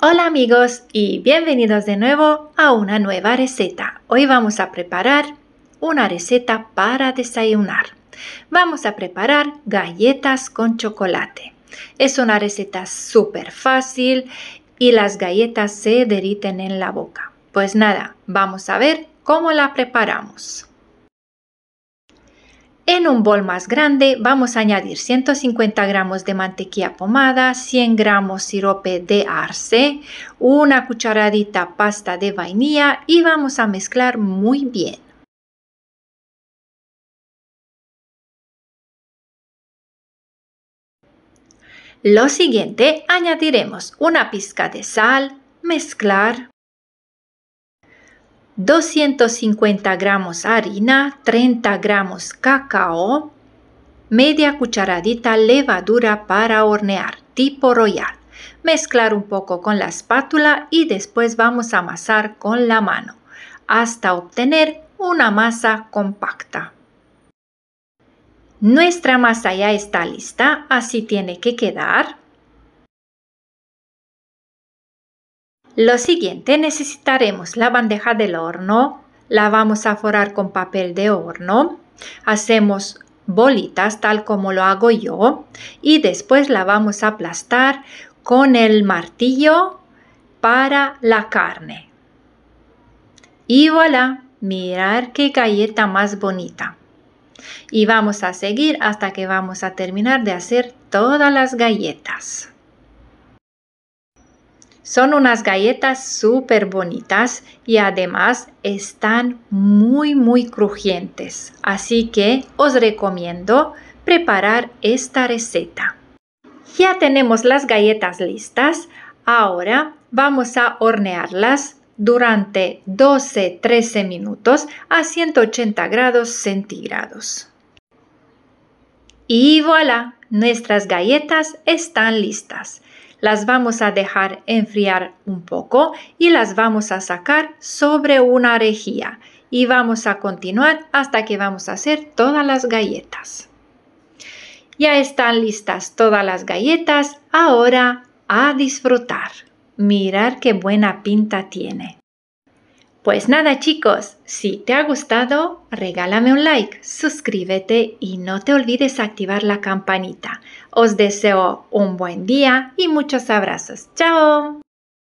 Hola amigos y bienvenidos de nuevo a una nueva receta. Hoy vamos a preparar una receta para desayunar. Vamos a preparar galletas con chocolate. Es una receta súper fácil y las galletas se derriten en la boca. Pues nada, vamos a ver cómo la preparamos. En un bol más grande vamos a añadir 150 gramos de mantequilla pomada, 100 gramos sirope de arce, una cucharadita pasta de vainilla y vamos a mezclar muy bien. Lo siguiente, añadiremos una pizca de sal, mezclar 250 gramos harina, 30 gramos cacao, media cucharadita levadura para hornear, tipo royal. Mezclar un poco con la espátula y después vamos a amasar con la mano hasta obtener una masa compacta. Nuestra masa ya está lista, así tiene que quedar. Lo siguiente, necesitaremos la bandeja del horno, la vamos a forar con papel de horno, hacemos bolitas tal como lo hago yo y después la vamos a aplastar con el martillo para la carne. Y voilà, mirar qué galleta más bonita. Y vamos a seguir hasta que vamos a terminar de hacer todas las galletas. Son unas galletas súper bonitas y además están muy muy crujientes, así que os recomiendo preparar esta receta. Ya tenemos las galletas listas, ahora vamos a hornearlas durante 12-13 minutos a 180 grados centígrados. Y voilà, nuestras galletas están listas. Las vamos a dejar enfriar un poco y las vamos a sacar sobre una rejilla. Y vamos a continuar hasta que vamos a hacer todas las galletas. Ya están listas todas las galletas. Ahora a disfrutar. Mirar qué buena pinta tiene. Pues nada chicos, si te ha gustado, regálame un like, suscríbete y no te olvides activar la campanita. Os deseo un buen día y muchos abrazos. ¡Chao!